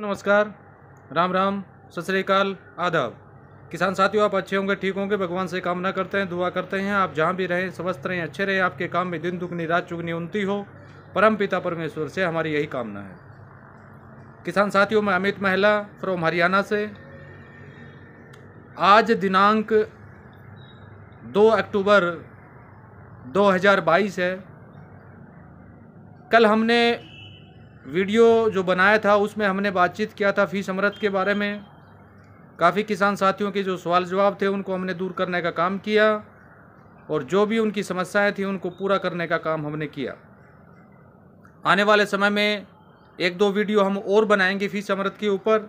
नमस्कार राम राम सत श्रीकाल आदाब किसान साथियों आप अच्छे होंगे ठीक होंगे भगवान से कामना करते हैं दुआ करते हैं आप जहाँ भी रहें स्वस्थ रहें अच्छे रहें आपके काम में दिन दुगनी रात चुगनी उन्नति हो परम पिता परमेश्वर से हमारी यही कामना है किसान साथियों में अमित महिला फ्रॉम हरियाणा से आज दिनांक दो अक्टूबर 2022 है कल हमने वीडियो जो बनाया था उसमें हमने बातचीत किया था फीस अमृत के बारे में काफ़ी किसान साथियों के जो सवाल जवाब थे उनको हमने दूर करने का काम किया और जो भी उनकी समस्याएं थी उनको पूरा करने का काम हमने किया आने वाले समय में एक दो वीडियो हम और बनाएंगे फीस अमृत के ऊपर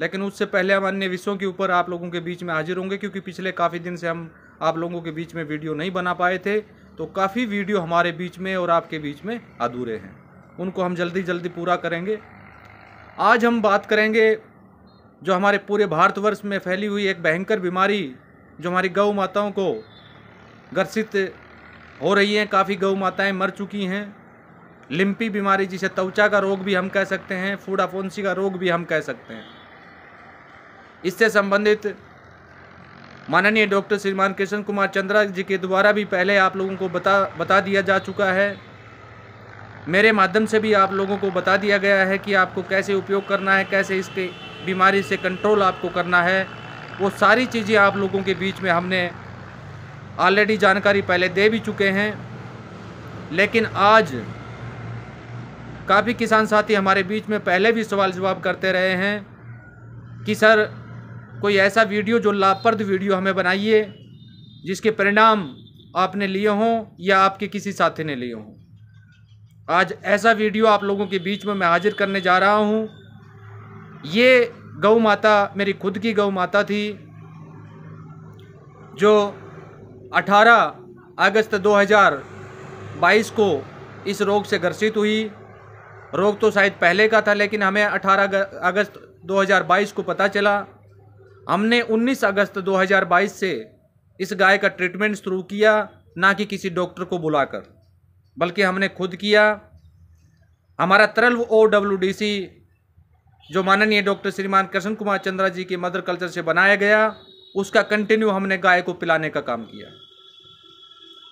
लेकिन उससे पहले हम अन्य विषयों के ऊपर आप लोगों के बीच में हाजिर होंगे क्योंकि पिछले काफ़ी दिन से हम आप लोगों के बीच में वीडियो नहीं बना पाए थे तो काफ़ी वीडियो हमारे बीच में और आपके बीच में अधूरे हैं उनको हम जल्दी जल्दी पूरा करेंगे आज हम बात करेंगे जो हमारे पूरे भारतवर्ष में फैली हुई एक भयंकर बीमारी जो हमारी गौ माताओं को ग्रसित हो रही हैं काफ़ी गौ माताएं मर चुकी हैं लिम्पी बीमारी जिसे त्वचा का रोग भी हम कह सकते हैं फूड अफोन्सी का रोग भी हम कह सकते हैं इससे संबंधित माननीय डॉक्टर श्रीमान कृष्ण कुमार चंद्रा जी के द्वारा भी पहले आप लोगों को बता बता दिया जा चुका है मेरे माध्यम से भी आप लोगों को बता दिया गया है कि आपको कैसे उपयोग करना है कैसे इसके बीमारी से कंट्रोल आपको करना है वो सारी चीज़ें आप लोगों के बीच में हमने ऑलरेडी जानकारी पहले दे भी चुके हैं लेकिन आज काफ़ी किसान साथी हमारे बीच में पहले भी सवाल जवाब करते रहे हैं कि सर कोई ऐसा वीडियो जो लापर्द वीडियो हमें बनाइए जिसके परिणाम आपने लिए हों या आपके किसी साथी ने लिए हों आज ऐसा वीडियो आप लोगों के बीच में मैं हाजिर करने जा रहा हूँ ये गौ माता मेरी खुद की गौ माता थी जो 18 अगस्त 2022 को इस रोग से ग्रसित हुई रोग तो शायद पहले का था लेकिन हमें 18 अगस्त 2022 को पता चला हमने 19 अगस्त 2022 से इस गाय का ट्रीटमेंट शुरू किया ना कि किसी डॉक्टर को बुलाकर बल्कि हमने खुद किया हमारा तरल ओ डब्ल्यू डी सी जो माननीय डॉक्टर श्रीमान कृष्ण कुमार चंद्रा जी के मदर कल्चर से बनाया गया उसका कंटिन्यू हमने गाय को पिलाने का काम किया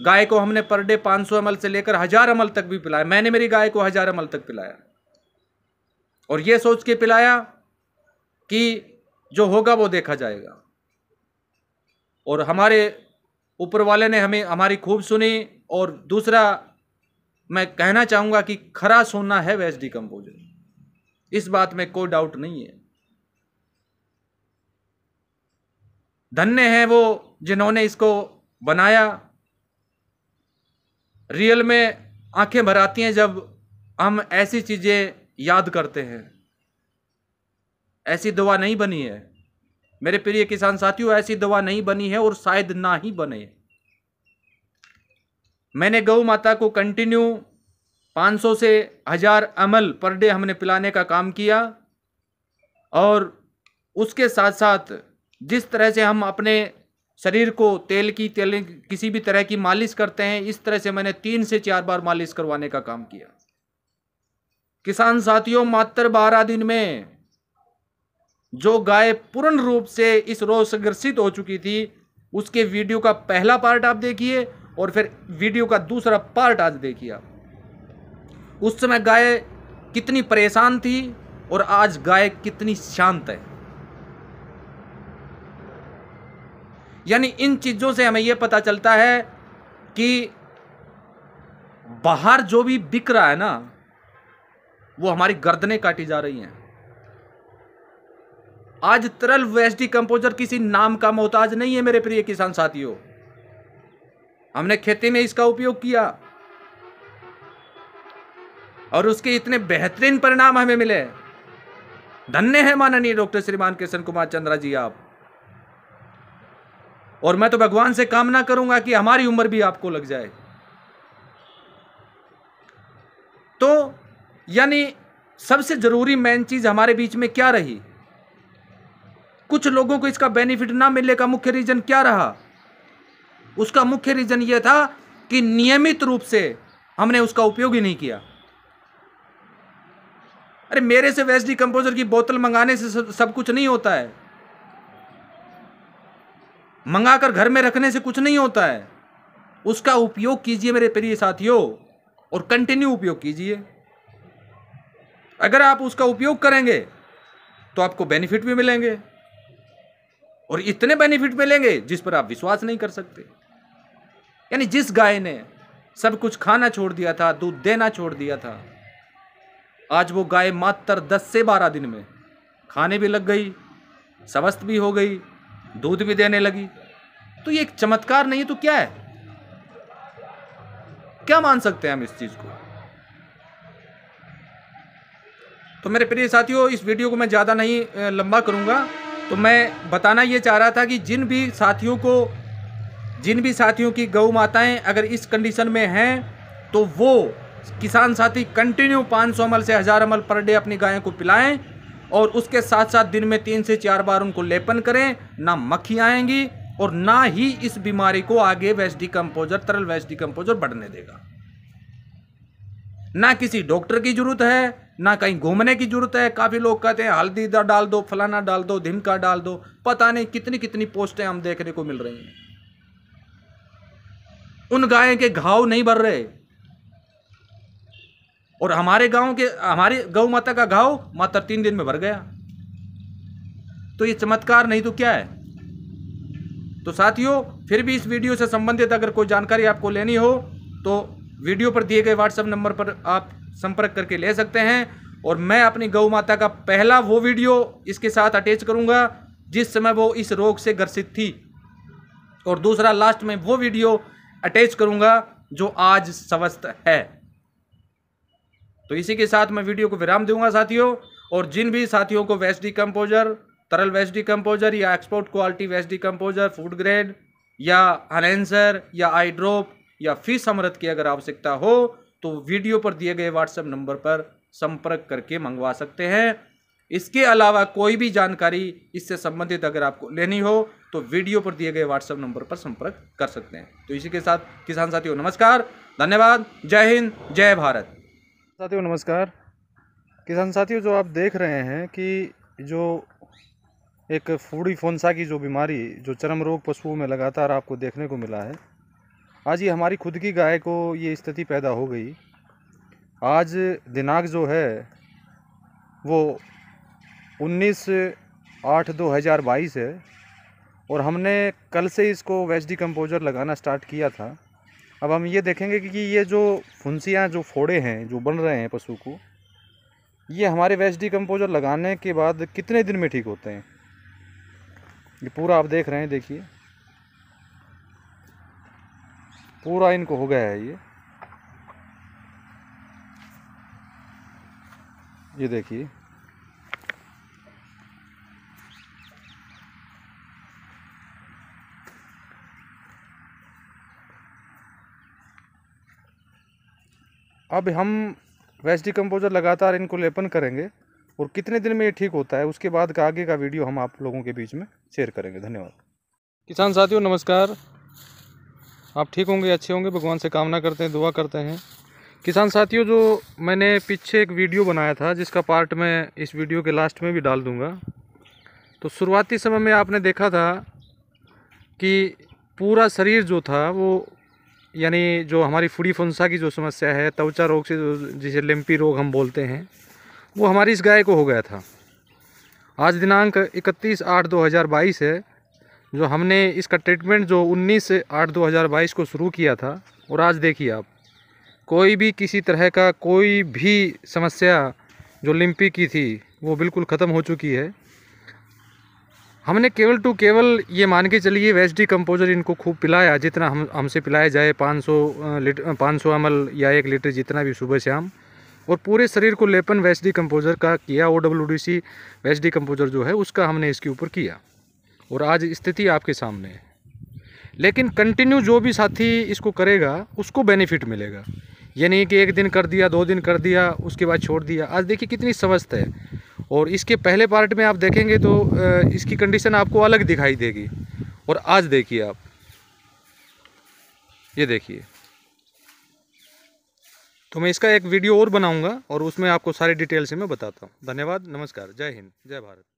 गाय को हमने पर डे 500 सौ एम से लेकर हज़ार एम तक भी पिलाया मैंने मेरी गाय को हज़ार एम तक पिलाया और ये सोच के पिलाया कि जो होगा वो देखा जाएगा और हमारे ऊपर वाले ने हमें हमारी खूब सुनी और दूसरा मैं कहना चाहूँगा कि खरा सोना है वेस्ट डिकम्पोजर इस बात में कोई डाउट नहीं है धन्य है वो जिन्होंने इसको बनाया रियल में आंखें भराती हैं जब हम ऐसी चीज़ें याद करते हैं ऐसी दवा नहीं बनी है मेरे प्रिय किसान साथियों ऐसी दवा नहीं बनी है और शायद ना ही बने मैंने गौ माता को कंटिन्यू 500 से हज़ार अमल पर डे हमने पिलाने का काम किया और उसके साथ साथ जिस तरह से हम अपने शरीर को तेल की तेल किसी भी तरह की मालिश करते हैं इस तरह से मैंने तीन से चार बार मालिश करवाने का काम किया किसान साथियों मात्र बारह दिन में जो गाय पूर्ण रूप से इस रोग से ग्रसित हो चुकी थी उसके वीडियो का पहला पार्ट आप देखिए और फिर वीडियो का दूसरा पार्ट आज देखिए आप उस समय गाय कितनी परेशान थी और आज गाय कितनी शांत है यानी इन चीज़ों से हमें यह पता चलता है कि बाहर जो भी बिक रहा है ना वो हमारी गर्दनें काटी जा रही हैं आज तरल वेस्टी कंपोजर किसी नाम का मोहताज नहीं है मेरे प्रिय किसान साथियों हमने खेती में इसका उपयोग किया और उसके इतने बेहतरीन परिणाम हमें मिले धन्य है माननीय डॉक्टर श्रीमान कृष्ण कुमार चंद्रा जी आप और मैं तो भगवान से कामना करूंगा कि हमारी उम्र भी आपको लग जाए तो यानी सबसे जरूरी मेन चीज हमारे बीच में क्या रही कुछ लोगों को इसका बेनिफिट ना मिलने का मुख्य रीजन क्या रहा उसका मुख्य रीज़न यह था कि नियमित रूप से हमने उसका उपयोग ही नहीं किया अरे मेरे से वेस्ट डिकम्पोजर की बोतल मंगाने से सब, सब कुछ नहीं होता है मंगाकर घर में रखने से कुछ नहीं होता है उसका उपयोग कीजिए मेरे प्रिय साथियों और कंटिन्यू उपयोग कीजिए अगर आप उसका उपयोग करेंगे तो आपको बेनिफिट भी मिलेंगे और इतने बेनिफिट मिलेंगे जिस पर आप विश्वास नहीं कर सकते यानी जिस गाय ने सब कुछ खाना छोड़ दिया था दूध देना छोड़ दिया था आज वो गाय मात्र दस से बारह दिन में खाने भी लग गई स्वस्थ भी हो गई दूध भी देने लगी तो ये एक चमत्कार नहीं तो क्या है क्या मान सकते हैं हम इस चीज़ को तो मेरे प्रिय साथियों इस वीडियो को मैं ज़्यादा नहीं लंबा करूंगा तो मैं बताना ये चाह रहा था कि जिन भी साथियों को जिन भी साथियों की गऊ माताएं अगर इस कंडीशन में हैं तो वो किसान साथी कंटिन्यू 500 अमल से हज़ार अमल पर डे अपनी गायों को पिलाएं और उसके साथ साथ दिन में तीन से चार बार उनको लेपन करें ना मक्खी आएंगी और ना ही इस बीमारी को आगे वेस्ट डिकम्पोजर तरल वेस्ट डिकम्पोजर बढ़ने देगा ना किसी डॉक्टर की जरूरत है ना कहीं घूमने की जरूरत है काफ़ी लोग कहते हैं हल्दी डाल दो फलाना डाल दो धिमका डाल दो पता नहीं कितनी कितनी पोस्टें हम देखने को मिल रही हैं उन गाय के घाव नहीं भर रहे और हमारे गांव के हमारे गौ माता का घाव मात्र तीन दिन में भर गया तो ये चमत्कार नहीं तो क्या है तो साथियों फिर भी इस वीडियो से संबंधित अगर कोई जानकारी आपको लेनी हो तो वीडियो पर दिए गए व्हाट्सएप नंबर पर आप संपर्क करके ले सकते हैं और मैं अपनी गौ माता का पहला वो वीडियो इसके साथ अटैच करूंगा जिस समय वो इस रोग से ग्रसित थी और दूसरा लास्ट में वो वीडियो अटैच करूंगा जो आज स्वस्थ है तो इसी के साथ मैं वीडियो को विराम दूंगा साथियों और जिन भी साथियों को वेस्ट डी कंपोजर तरल वेस्ट डी कंपोजर या export quality waste decomposer food grade या अनेंसर या आई ड्रॉप या फीस अमृत की अगर आवश्यकता हो तो वीडियो पर दिए गए व्हाट्सएप नंबर पर संपर्क करके मंगवा सकते हैं इसके अलावा कोई भी जानकारी इससे संबंधित अगर आपको लेनी हो तो वीडियो पर दिए गए व्हाट्सएप नंबर पर संपर्क कर सकते हैं तो इसी के साथ किसान साथियों नमस्कार धन्यवाद जय हिंद जय भारत साथियों नमस्कार किसान साथियों जो आप देख रहे हैं कि जो एक फूडी फोनसा की जो बीमारी जो चरम रोग पशुओं में लगातार आपको देखने को मिला है आज ये हमारी खुद की गाय को ये स्थिति पैदा हो गई आज दिनांक जो है वो 19 आठ दो हज़ार बाईस है और हमने कल से इसको वेज डिकम्पोजर लगाना स्टार्ट किया था अब हम ये देखेंगे कि ये जो फुंसियाँ जो फोड़े हैं जो बन रहे हैं पशु को ये हमारे वेज डिकम्पोजर लगाने के बाद कितने दिन में ठीक होते हैं ये पूरा आप देख रहे हैं देखिए पूरा इनको हो गया है ये ये देखिए अब हम वेस्ट डिकम्पोजर लगातार इनको लेपन करेंगे और कितने दिन में ये ठीक होता है उसके बाद का आगे का वीडियो हम आप लोगों के बीच में शेयर करेंगे धन्यवाद किसान साथियों नमस्कार आप ठीक होंगे अच्छे होंगे भगवान से कामना करते हैं दुआ करते हैं किसान साथियों जो मैंने पीछे एक वीडियो बनाया था जिसका पार्ट मैं इस वीडियो के लास्ट में भी डाल दूँगा तो शुरुआती समय में आपने देखा था कि पूरा शरीर जो था वो यानी जो हमारी फूडी फुंसा की जो समस्या है त्वचा रोग से जो जिसे लिम्पी रोग हम बोलते हैं वो हमारी इस गाय को हो गया था आज दिनांक 31 आठ 2022 है जो हमने इसका ट्रीटमेंट जो 19 आठ 2022 को शुरू किया था और आज देखिए आप कोई भी किसी तरह का कोई भी समस्या जो लिम्पी की थी वो बिल्कुल ख़त्म हो चुकी है हमने केवल टू केवल ये मान के चलिए वेस्ट डी कम्पोजर इनको खूब पिलाया जितना हम हमसे पिलाया जाए 500 लीटर पाँच सौ या एक लीटर जितना भी सुबह शाम और पूरे शरीर को लेपन वेस्ट डी कम्पोजर का किया O W D C waste decomposer जो है उसका हमने इसके ऊपर किया और आज स्थिति आपके सामने है लेकिन कंटिन्यू जो भी साथी इसको करेगा उसको बेनिफिट मिलेगा यानी कि एक दिन कर दिया दो दिन कर दिया उसके बाद छोड़ दिया आज देखिए कितनी स्वस्थ है और इसके पहले पार्ट में आप देखेंगे तो इसकी कंडीशन आपको अलग दिखाई देगी और आज देखिए आप ये देखिए तो मैं इसका एक वीडियो और बनाऊंगा और उसमें आपको सारी डिटेल से मैं बताता हूँ धन्यवाद नमस्कार जय हिंद जय भारत